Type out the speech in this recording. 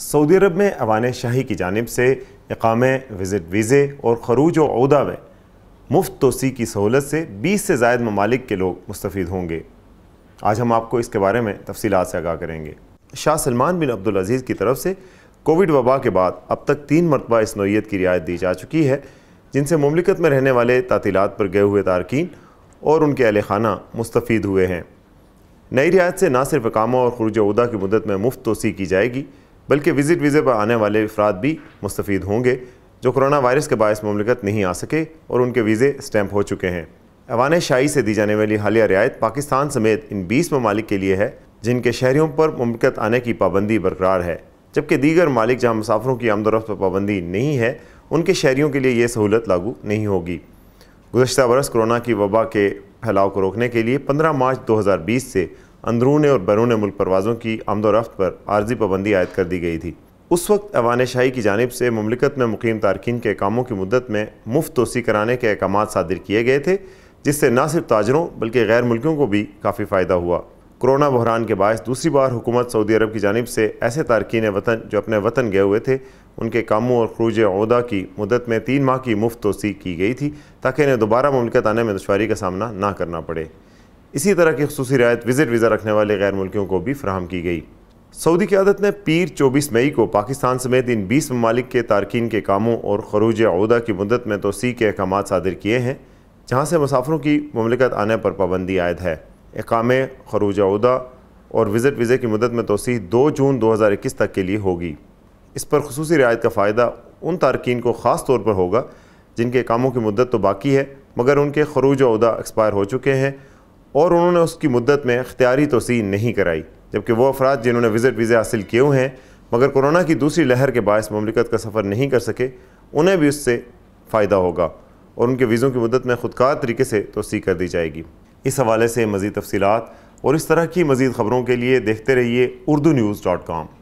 Saudi अरब में अवान शाही की जानब से इकाम विज़िट वीज़े और खरूज वहदा में मुफ्त तोसी की सहूलत से बीस से जायद ममालिक के लोग मुस्तफ़ होंगे आज हम आपको इसके बारे में तफसीत से आगाह करेंगे शाह सलमान बिन अब्दुल अज़ीज़ की तरफ से कोविड वबा के बाद अब तक तीन मरतबा इस नोयत की रियायत दी जा चुकी है जिनसे ममलिकत में रहने वाले तातीलत पर गए हुए तारकिन और उनके अहल खाना मुस्तफ़ हुए हैं नई रियायत से ना सिर्फ इकामा और खरूज उदा की मदद में मुफ्त तोसी की जाएगी बल्कि विजिट वीज़े पर आने वाले अफराद भी मुस्तफ़ होंगे जो कोरोना वायरस के बायस ममलिकत नहीं आ सके और उनके वीज़े स्टैम्प हो चुके हैं अवान शाही से दी जाने वाली हालिया रियायत पाकिस्तान समेत इन बीस ममालिक के लिए है जिनके शहरीों पर ममलिकत आने की पाबंदी बरकरार है जबकि दीगर मालिक जहाँ मुसाफरों की आमदोरफ़ पर पाबंदी नहीं है उनके शहरीों के लिए ये सहूलत लागू नहीं होगी गुजशत बरस कोरोना की वबा के फैलाव को रोकने के लिए पंद्रह मार्च बीस से अंदरून और बैरून मुल्क परवाज़ों की आमदोरफ़्त पर आर्जी पाबंदी आयद कर दी गई थी उस वक्त अवान शाही की जानब से ममलिकत में मुकीम तारकिन के कामों की मदत में मुफ्त तोसी कराने के अहकाम सादिर किए गए थे जिससे न सिर्फ ताजरों बल्कि गैर मुल्कों को भी काफ़ी फ़ायदा हुआ कोरोना बहरान के बायस दूसरी बार हुकूमत सऊदी अरब की जानब से ऐसे तारकिन वतन जो अपने वतन गए हुए थे उनके कामों और खरूज अहदा की मदत में तीन माह की मुफ्त तोसी की गई थी ताकि इन्हें दोबारा ममलिकत आने में दुशारी का सामना ना करना पड़े इसी तरह की खसूस रियायत विजिट वीज़ा रखने वाले गैर मुल्कियों को भी फ्राहम की गई सऊदी क्यादत ने पीर चौबीस मई को पाकिस्तान समेत इन बीस ममालिक के तारकिन के कामों और खरूज अहदा की मदत में तोसी के अहकाम सादर किए हैं जहाँ से मुसाफरों की ममलिकत आने पर पाबंदी आयद है इकामे खरूज अहदा और विजिट वीज़े की मदद में तोसी दो जून दो हज़ार इक्कीस तक के लिए होगी इस पर खसूस रियायत का फ़ायदा उन तारकिन को ख़ास तौर पर होगा जिनके कामों की मदत तो बाकी है मगर उनके खरूज अहदा एक्सपायर हो चुके हैं और उन्होंने उसकी मदत में अख्तियारी तोसी नहीं कराई जबकि वो अफराद जिन्होंने विज़िट वीज़े हासिल किए हुए हैं मगर कोरोना की दूसरी लहर के बायस ममलिकत का सफ़र नहीं कर सके उन्हें भी उससे फ़ायदा होगा और उनके वीज़ों की मदद में ख़ुदकार तरीके से तोसी कर दी जाएगी इस हवाले से मज़ीद तफसीत और इस तरह की मज़ीद ख़बरों के लिए देखते रहिए उर्दू न्यूज़ डॉट कॉम